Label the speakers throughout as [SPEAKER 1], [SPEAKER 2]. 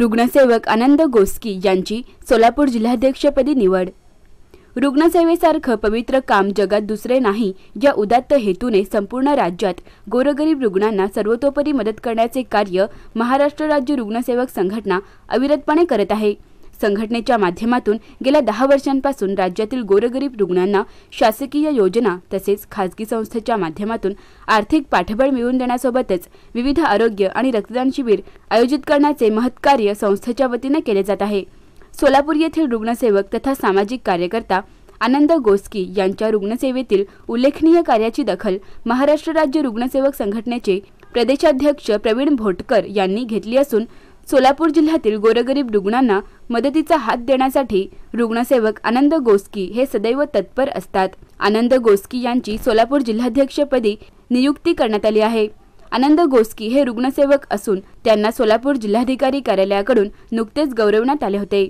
[SPEAKER 1] रुग्णसेवक आनंद गोस्की यांची सोलापूर जिल्हाध्यक्षपदी निवड रुग्णसेवेसारखं पवित्र काम जगात दुसरे नाही या उदात्त हेतूने संपूर्ण राज्यात गोरगरीब रुग्णांना सर्वतोपरी मदत करण्याचे कार्य महाराष्ट्र राज्य रुग्णसेवक संघटना अविरतपणे करत आहे संघटनेच्या माध्यमातून गेल्या दहा वर्षांपासून राज्यातील गोरगरीब रुग्णांना शासकीय योजना तसेच खाजगी संस्थेच्या माध्यमातून आर्थिक पाठबळ मिळवून देण्यासोबतच विविध आरोग्य आणि रक्तदान शिबिर आयोजित करण्याचे महत्कार्य संस्थेच्या वतीने केले जात आहे सोलापूर येथील रुग्णसेवक तथा सामाजिक कार्यकर्ता आनंद गोस्की यांच्या रुग्णसेवेतील उल्लेखनीय कार्याची दखल महाराष्ट्र राज्य रुग्णसेवक संघटनेचे प्रदेशाध्यक्ष प्रवीण भोटकर यांनी घेतली असून सोलापूर जिल्ह्यातील गोरगरीब रुग्णांना मदतीचा हात देण्यासाठी रुग्णसेवक आनंद गोस्की हे सदैव तत्पर असतात आनंद गोस्की यांची सोलापूर जिल्हाध्यक्षपदी नियुक्ती करण्यात आली आहे आनंद गोस्की हे रुग्णसेवक असून त्यांना सोलापूर जिल्हाधिकारी कार्यालयाकडून नुकतेच गौरवण्यात आले होते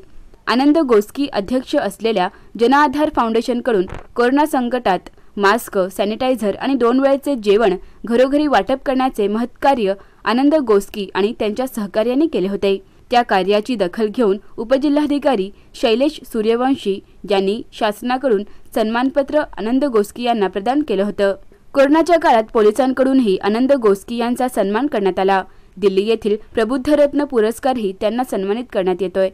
[SPEAKER 1] आनंद गोस्की अध्यक्ष असलेल्या जनआधार फाउंडेशनकडून कोरोना संकटात मास्क सॅनिटायझर आणि दोन वेळेचे जेवण घरोघरी वाटप करण्याचे महत्कार्य आनंद गोस्की आणि त्यांच्या सहकार्याने केले होते त्या कार्याची दखल घेऊन उपजिल्हाधिकारी शैलेश सूर्यवंशी यांनी शासनाकडून सन्मानपत्र आनंद गोस्की यांना प्रदान केलं होतं कोरोनाच्या काळात पोलिसांकडूनही आनंद गोस्की यांचा सन्मान करण्यात आला दिल्ली येथील प्रबुद्धरत्न पुरस्कारही त्यांना सन्मानित करण्यात येतोय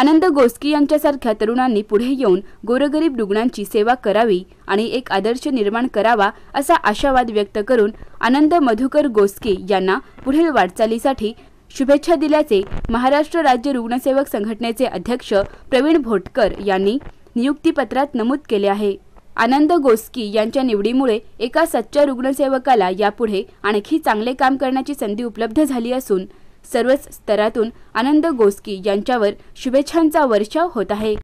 [SPEAKER 1] आनंद गोस्की यांच्यासारख्या तरुणांनी पुढे येऊन गोरगरीब रुग्णांची सेवा करावी आणि एक आदर्श निर्माण करावा असा आशावाद व्यक्त करून आनंद मधुकर गोस्की यांना पुढील वाटचालीसाठी शुभेच्छा दिल्याचे महाराष्ट्र राज्य रुग्णसेवक संघटनेचे अध्यक्ष प्रवीण भोटकर यांनी नियुक्तीपत्रात नमूद केले आहे आनंद गोस्की यांच्या निवडीमुळे एका सच्च्या रुग्णसेवकाला यापुढे आणखी चांगले काम करण्याची संधी उपलब्ध झाली असून सर्वच स्तरातून आनंद गोस्की यांच्यावर शुभेच्छांचा वर्षाव होत आहे